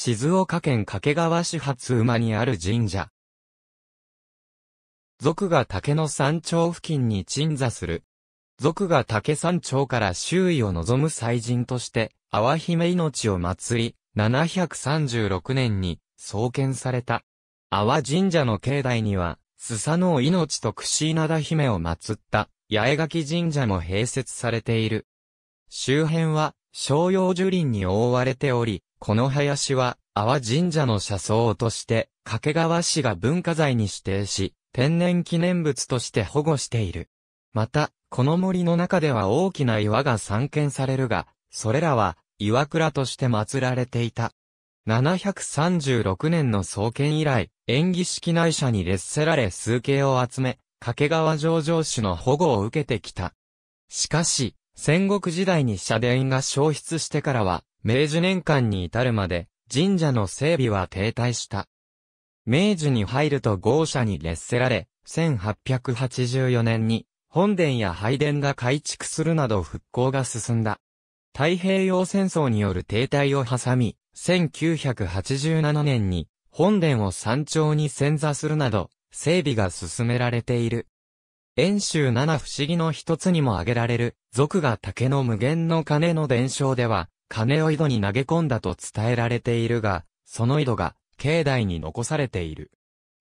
静岡県掛川市初馬にある神社。俗が竹の山頂付近に鎮座する。俗が竹山頂から周囲を望む祭神として、淡姫命を祭り、736年に創建された。淡神社の境内には、スサノオ命と串稲田姫を祀った八重垣神社も併設されている。周辺は、商用樹林に覆われており、この林は、阿波神社の車窓として、掛川市が文化財に指定し、天然記念物として保護している。また、この森の中では大きな岩が散見されるが、それらは、岩倉として祀られていた。736年の創建以来、演技式内社に列せられ数形を集め、掛川上場市の保護を受けてきた。しかし、戦国時代に社殿が消失してからは、明治年間に至るまで、神社の整備は停滞した。明治に入ると豪舎に劣せられ、1884年に、本殿や拝殿が改築するなど復興が進んだ。太平洋戦争による停滞を挟み、1987年に本殿を山頂に潜座するなど、整備が進められている。遠州七不思議の一つにも挙げられる、俗が竹の無限の鐘の伝承では、金を井戸に投げ込んだと伝えられているが、その井戸が、境内に残されている。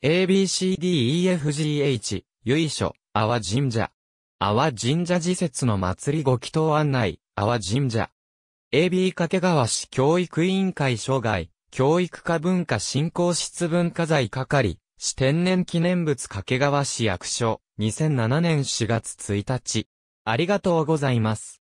ABCDEFGH、由緒、阿波神社。阿波神社時節の祭りご祈祷案内、阿波神社。AB 掛川市教育委員会障害、教育科文化振興室文化財係、市天然記念物掛川市役所、2007年4月1日。ありがとうございます。